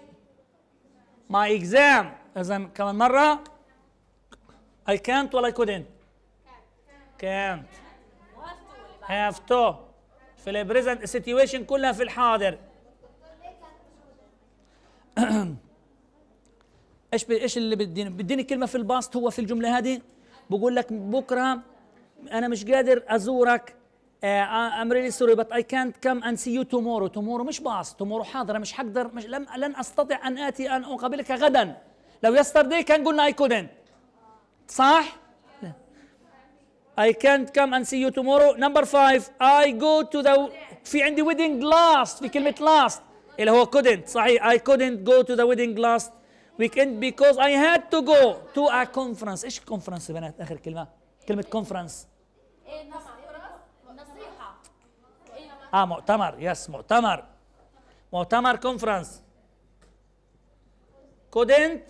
my exam. As I'm coming, مرة I can't or I couldn't. Can't. Have to. في البريزنت سيتويشن كلها في الحاضر. ايش ايش اللي بديني بديني كلمه في الباسط هو في الجمله هذه بقول لك بكره انا مش قادر ازورك آه، آه، ام ريلي سوري بت اي كانت كم اند سي يو تومورو تومورو مش باص تومورو حاضر مش حقدر مش لم لن استطع ان اتي ان اقابلك غدا لو يسترداي كان قلنا اي كودنت صح اي كانت كم اند سي يو تومورو نمبر فايف اي جو تو ذا في عندي ويدنج لاست في كلمه لاست اللي هو كودنت صحيح اي كودنت جو تو ذا ويدنج لاست weekend because I had to go to a conference ايش conference يا بنات اخر كلمه كلمه conference إيه، اه مؤتمر يس مؤتمر مؤتمر كونفرنس كودنت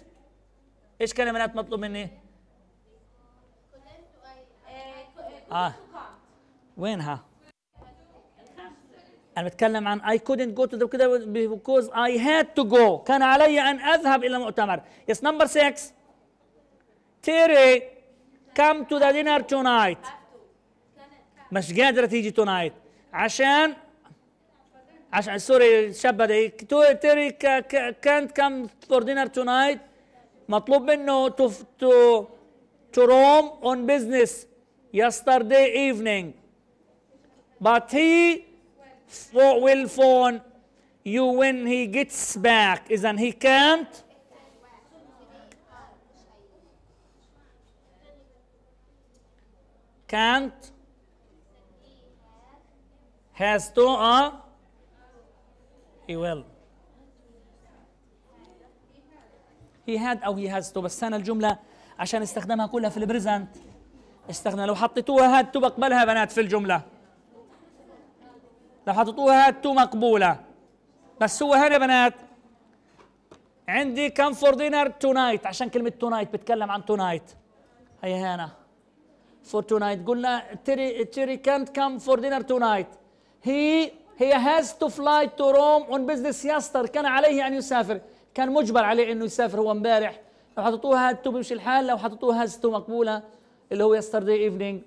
ايش كان بنات مطلوب مني؟ إيه، اه وينها؟ أنا بتكلم عن اي كودنت جو تو the كده بيكوز اي هاد تو جو كان علي أن أذهب إلى المؤتمر يس نمبر 6 تيري كم تو ذا دينر تو نايت مش قادرة تيجي تو نايت عشان عشان سوري الشابة دي تيري كانت كم فور دينر تو نايت مطلوب منه تو تو تو روم اون بزنس يسترداي ايفنينج but he What will phone you when he gets back? إذا he can't can't has to uh, he will he had أو oh, he has to بس أنا الجملة عشان استخدمها كلها في البريزنت استخدمها لو حطيتوها هاد تو بقبلها بنات في الجملة لو حطيتوها تو مقبوله بس هو هنا بنات عندي كم فور دينر تونايت عشان كلمه تونايت بتكلم عن تونايت هي هنا فور تونايت قلنا تيري تيري كانت كم فور دينر تونايت هي هي هاز تو فلاي تو روم اون بزنس يستر كان عليه ان يسافر كان مجبر عليه انه يسافر هو امبارح لو حطيتوها هاد تو بيمشي الحال لو حطيتوها هاز تو مقبوله اللي هو يسترداي ايفنينج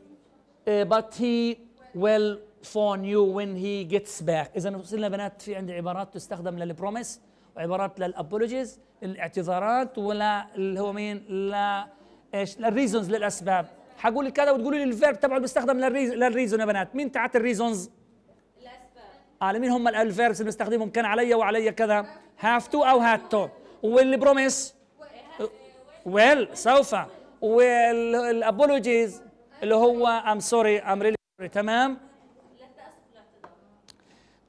بات هي ويل for يو when he gets back اذا وصلنا بنات في عندي عبارات تستخدم للبروميس وعبارات للابولوجيز الاعتذارات ولا اللي هو مين لا ايش للريزونز للاسباب حقول لك كذا وتقولوا لي الفيرب تبعه بيستخدم للريزون يا بنات مين تاعت الريزونز الاسباب على آه، مين هم الفيربس اللي بنستخدمهم كان علي وعلي كذا هاف تو او هاد تو والبروميس ويل سوف والابولوجيز اللي هو ام سوري ام ريلي تمام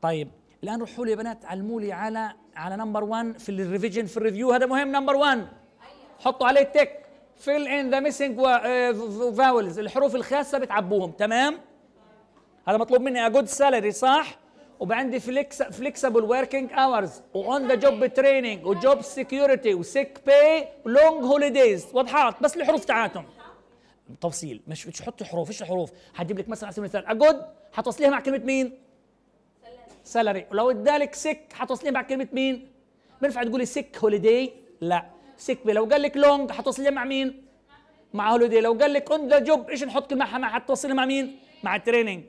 طيب الان روحوا لي يا بنات علموا لي على على نمبر 1 في الريفيجن في الريفيو هذا مهم نمبر 1 حطوا عليه تك فيل ان ذا ميسنج فاولز الحروف الخاسه بتعبوهم تمام هذا مطلوب مني ا جود سالري صح وبعندي فليكس فليكسبل وركينج اورز واون ذا جوب تريننج وجوب سكيورتي وسيك باي ولونج هوليديز واضحات بس الحروف تاعتهم تفصيل مش مش حط حروف ايش الحروف حجيب لك مثلا على سبيل المثال ا جود مع كلمه مين سالري ولو ادالك سيك هتوصلين مع كلمه مين بينفع تقولي سيك هوليداي لا سيك بي لو قال لك لونج هتوصلين مع مين مع هوليداي لو قال لك اون ذا جوب ايش نحط كلمه مع هتوصلي مع مين مع التريننج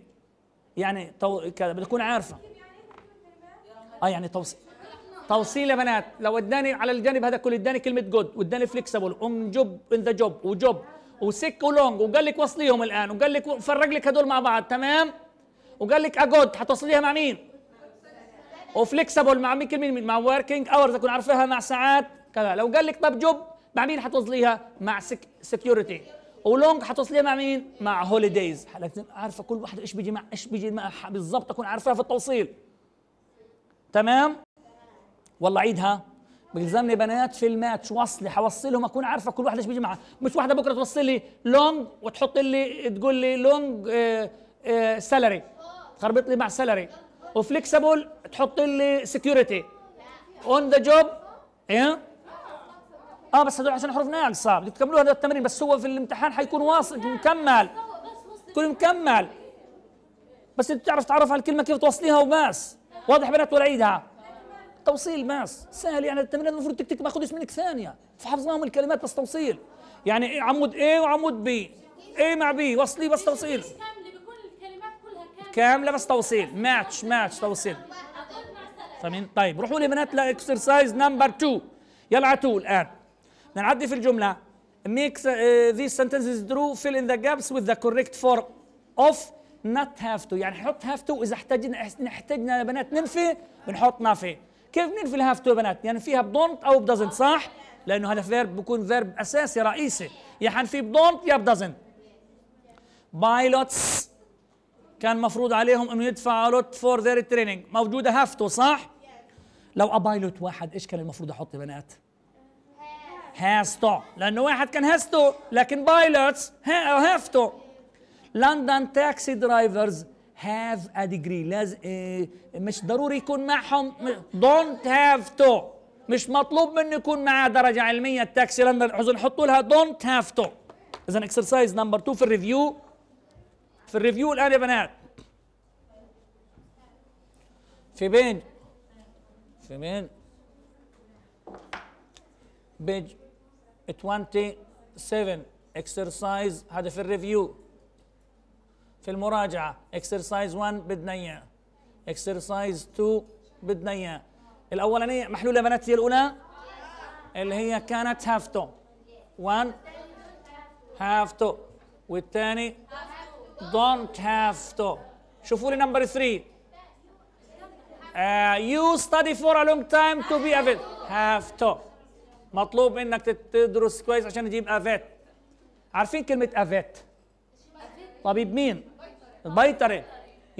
يعني تو... كده بتكون عارفه اه يعني توصيل توصيل يا بنات لو اداني على الجانب هذا كله اداني كلمه جود واداني فليكسبل ام جوب ان ذا جوب وجوب وسك ولونج وقال لك وصليهم الان وقال لك فرق لك هدول مع بعض تمام وقال لك اجود هتوصليها مع مين وفليكسبل مع مين مين مع وركينج اورز اكون عارفاها مع ساعات كذا لو قال لك طب جوب مع مين حتوصليها مع سكيورتي ولونج حتوصليها مع مين مع هوليديز لازم عارفه كل واحد ايش بيجي مع ايش بيجي مع بالضبط اكون عارفاها في التوصيل تمام والله عيدها بيلزمني بنات في الماتش وصلي حوصلهم اكون عارفه كل واحد ايش بيجي معها مش واحده بكره توصل لي لونج وتحط لي تقول لي لونج سالري آه، آه، تخربط لي مع سالري وفليكسبل تحط لي سكيورتي اون ذا جوب ايه اه بس هذول عشان حروف ناقصه بدك تكملوا هذا التمرين بس هو في الامتحان حيكون واصل مكمل يكون مكمل بس انت بتعرف تعرف على الكلمه كيف توصليها وبس واضح بنات ولا عيدها توصيل ماس سهل يعني التمرين المفروض تكتك ما اخذش منك ثانيه فحفظناهم الكلمات بس توصيل يعني إيه، عمود A وعمود B A مع B وصلي بس توصيل كامله بس توصيل ماتش ماتش توصيل فاهمين طيب روحوا لي بنات لاكسرسايز نمبر 2 يلا على 2 الان بدنا نعدي في الجمله ميك ذيس سنتنسز درو فيل ان ذا جابس وذ ذا كوريكت فور اوف نوت هاف تو يعني حط هاف تو اذا احتجنا احتجنا يا بنات ننفي بنحط نافي كيف ننفي الهاف تو يا بنات يعني فيها بدونت او بدزنت صح لانه هذا فيرب بكون فيرب اساسي رئيسي يعني يا حنفي بدونت يا بدزنت بايلوتس كان مفروض عليهم انه يدفعوا لوت فور ذير تريننج موجوده هافتو صح لو ابايلوت واحد ايش كان المفروض احط يا بنات هاستو لانه واحد كان هاستو لكن بايلوتس هافتو لندن تاكسي درايفرز هاف ا ديجري لازم إيه، مش ضروري يكون معهم دونت هاف تو مش مطلوب منه يكون معاه درجه علميه التاكسي لندن حزن حطوا لها دونت هاف تو اذا اكسرسايز نمبر 2 في الريفيو في الريفيو الآن يا بنات في بين في مين بيج 27 اكسرسايز هذا في الريفيو في المراجعة اكسرسايز 1 بدنا اياه اكسرسايز 2 بدنا اياه الاولانية محلولة بنات هي الاولى اللي هي كانت هافتو 1 هافتو والثاني don't have to Shufuri number 3 uh, you study for a long time to be a vet have to مطلوب منك تدرس كويس عشان تجيب افيت عارفين كلمة افيت طبيب مين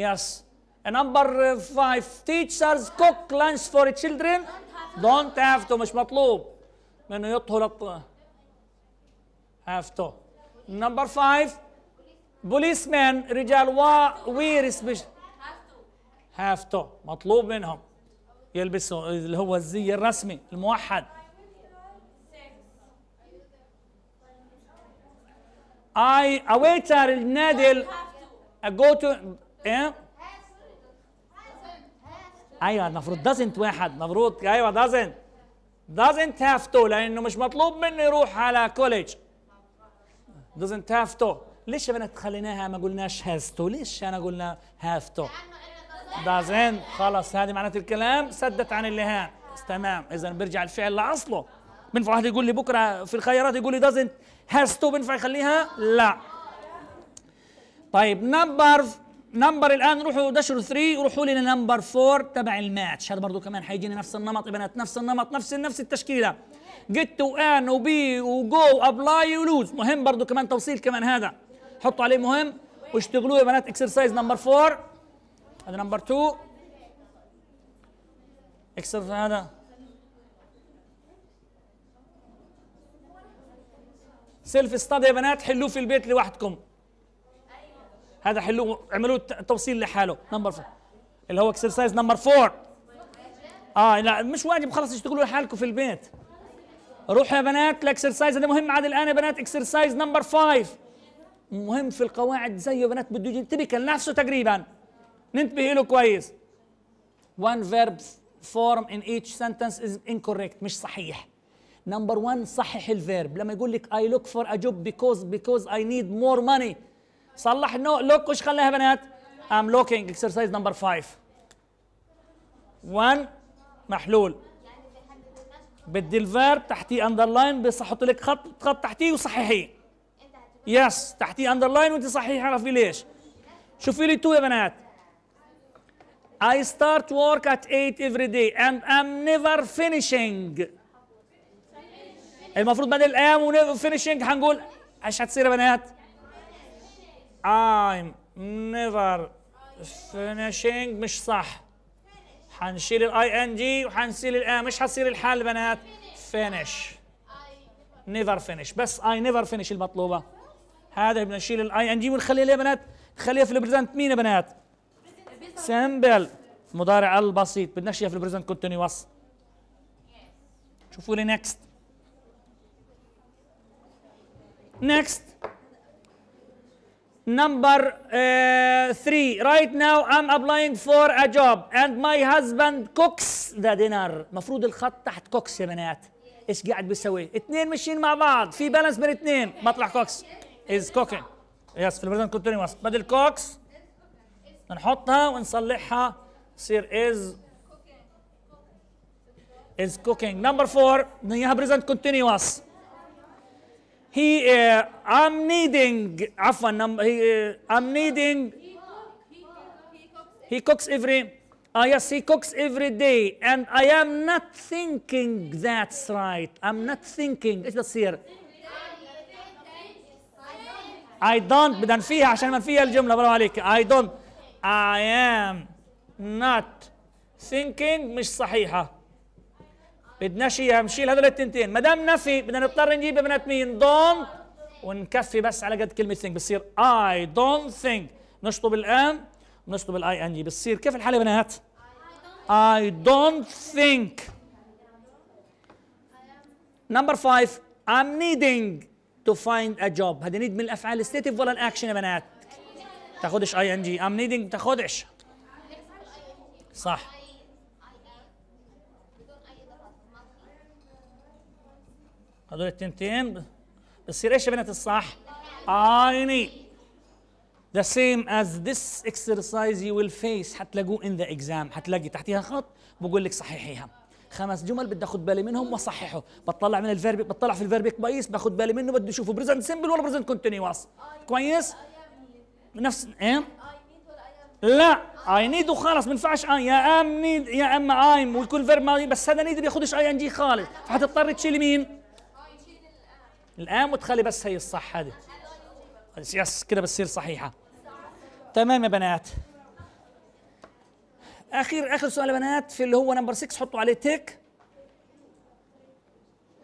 Yes. And number uh, 5 teachers cook lunch for children don't have to مش مطلوب منه يطهر have to number 5 بوليسمان رجال و... وير سبيشال هاف تو مطلوب منهم يلبسوا اللي هو الزي الرسمي الموحد اي اويتر النادل اجو تو ايه ايوه المفروض دازنت واحد المفروض ايوه دازنت دازنت هاف تو لانه مش مطلوب منه يروح على كوليدج دازنت هاف تو ليش يا بنات خليناها ما قلناش هاز تو ليش انا قلنا هاف تو دازن خلاص هذه معنات الكلام سدت عن اللهام تمام اذا بيرجع الفعل لاصله بينفع واحد يقول لي بكره في الخيارات يقول لي دازنت هاز تو بينفع يخليها لا طيب نمبر نمبر الان روحوا دشروا 3 وروحوا لي لنمبر 4 تبع الماتش هذا برضه كمان حيجينا نفس النمط يا بنات نفس النمط نفس نفس التشكيله جيت وان وبي وجو ابلاي ولوز مهم برضه كمان توصيل كمان هذا حطوا عليه مهم واشتغلوا يا بنات اكسرسايز نمبر 4 هذا نمبر 2 اكسرسايز هذا سيلف ستاد يا بنات حلوه في البيت لوحدكم هذا حلوه اعملوا توصيل لحاله نمبر 4 اللي هو اكسرسايز نمبر 4 اه لا مش واجب خلص اشتغلوا لحالكم في البيت روحوا يا بنات الاكسرسايز هذا مهم عاد الان يا بنات اكسرسايز نمبر 5 مهم في القواعد زيه بنات بده يجي كان نفسه تقريبا ننتبه له كويس one verb form in each sentence is incorrect مش صحيح نمبر 1 صحح الفيرب لما يقول لك I look for a job because because I need more money صلح نو look وش خلاها بنات I'm looking exercise number five 1 محلول بدي الفيرب تحتيه اندرلاين بس احط لك خط خط تحتيه وصححيه يس تحتيه اندرلاين وانت صحيح اعرفي ليش شوفي لي تو يا بنات I start work at 8 every day and I'm never finishing المفروض بدل am و finishing هنقول ايش هتصير يا بنات I'm never finishing مش صح هنشيل الاي ان جي وهنشيل الام مش هتصير الحال بنات finish never finish بس I never finish المطلوبه هذا بدنا نشيل الاي ان يعني جي ونخليه ليه بنات؟ نخليها في البريزنت مين يا بنات؟ سمبل مضارع البسيط بدناش نشيلها في البريزنت كونتينيوس شوفوا لي نكست نكست نمبر 3 رايت Right now I'm applying for a job and my husband cooks the dinner. الخط تحت كوكس يا بنات. ايش قاعد بيسوي؟ اثنين ماشيين مع بعض، في بالانس بين اثنين، مطلع كوكس. is cooking yes. في البريزنت كونتينوس بدل كوكس نحطها ونصلحها تصير is is cooking number four نياها present continuous he uh, I'm needing عفوا he, uh, I'm needing he cooks every uh, yes he cooks every day and I am not thinking that's right I'm not thinking ايش بصير I don't بدنا نفيها عشان ما نفيها الجملة برافو عليك I don't I am not thinking مش صحيحة بدناش اياها نشيل هذول التنتين ما دام نفي بدنا نضطر نجيب بنات مين don't ونكفي بس على قد كلمة think بصير I don't think نشطب الآن نشطب I ان جي بتصير كيف الحالة يا بنات؟ I don't think number five I'm needing to find a job نيد من الافعال الستيف ولا الاكشن يا بنات تاخدش اي ان جي ام نيدنج تاخدش صح هذول التنتين بصير ايش يا بنات الصح I need the same as this exercise you will face حتلاقوه in the exam حتلاقي تحتيها خط بقول لك صححيها خمس جمل بدي اخذ بالي منهم واصححه بطلع من الفيرب بطلع في الفيرب كويس باخذ بالي منه بدي اشوفه بريزنت سمبل ولا بريزنت كونتينيوس كويس نفس ايه لا اي نيد وخلص ما ينفعش اي يا ام نيد يا ام ايم ويكون فيرب ماضي بس هذا نيد ما بياخذش اي ان جي خالص فحتضطر تشيل مين؟ الام وتخلي بس هي الصح هذه يس كده بتصير صحيحه تمام يا بنات اخر اخر سؤال يا بنات في اللي هو نمبر 6 حطوا عليه تيك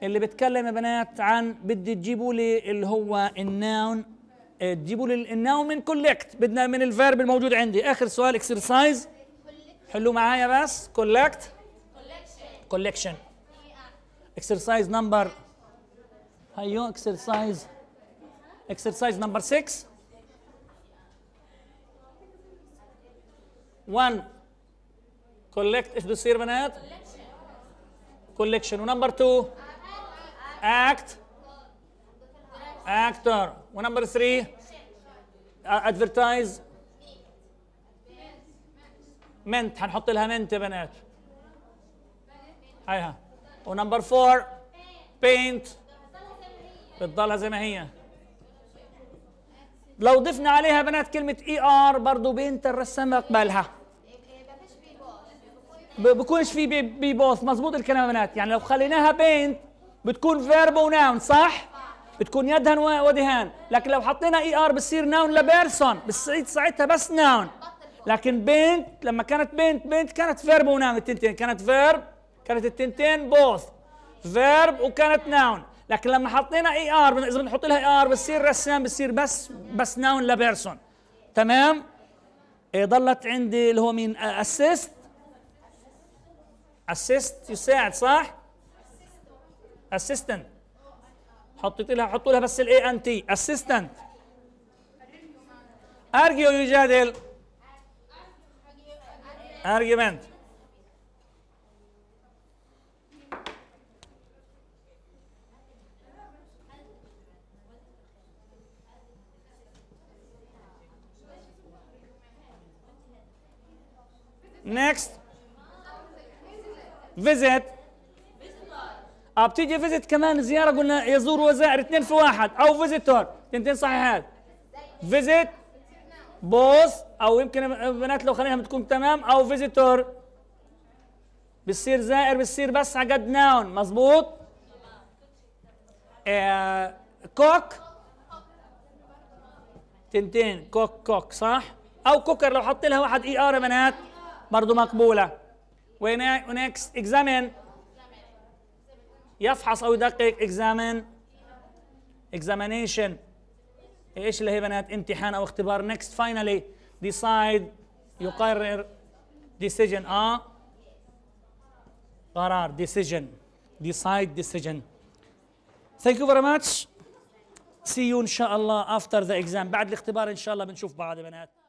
اللي بتكلم يا بنات عن بدي تجيبوا لي اللي هو الناون آه، تجيبوا لي الناون من كولكت بدنا من الفيرب الموجود عندي اخر سؤال اكسرسايز حلوا معايا بس كولكت كولكشن اكسرسايز نمبر هيو اكسرسايز اكسرسايز نمبر 6 1 كولكت ايش بده يصير بنات؟ كولكشن ونمبر 2 اكت اكتر ونمبر 3 ادفرتايز منت حنحط لها منت يا بنات هيها ونمبر 4 بينت بتضلها زي ما هي لو ضفنا عليها بنات كلمة اي e ار برضه بنت الرسام يقبلها بكونش في بي, بي بوث مزبوط الكلام بنات يعني لو خليناها بينت بتكون فيرب وناون صح بتكون يدهن ودهان لكن لو حطينا اي er ار بتصير ناون لبيرسون بتصير ساعتها بس ناون لكن بينت لما كانت بينت بينت كانت فيرب وناون التنتين كانت فيرب كانت التنتين بوث فيرب وكانت ناون لكن لما حطينا اي er، ار اذا بنحط لها اي er ار بتصير رسام بتصير بس بس ناون لبيرسون تمام ضلت إيه عندي اللي هو مين اسيست اسيست يساعد صح اسيستنت حطيت لها حطوا لها بس الاي ان تي اسيستنت argue يجادل argument Next فيزيت اه بتيجي فيزيت كمان زياره قلنا يزور وزائر اثنين في واحد او فيزيتور اثنتين صحيحات فيزيت بوس او يمكن بنات لو خلينا بتكون تمام او فيزيتور بتصير زائر بتصير بس على قد ناون مظبوط آه كوك تنتين كوك كوك صح او كوكر لو حط لها واحد اي ار يا بنات برضه مقبوله وين ونكست اكزامين يفحص او يدقق اكزامين اكزامينيشن ايش اللي هي بنات امتحان او اختبار نكست فاينلي ديسايد يقرر ديسيجن اه قرار ديسيجن ديسايد ديسيجن ثانك يو فيري ماتش سي يو ان شاء الله افتر ذا اكزام بعد الاختبار ان شاء الله بنشوف بعض يا بنات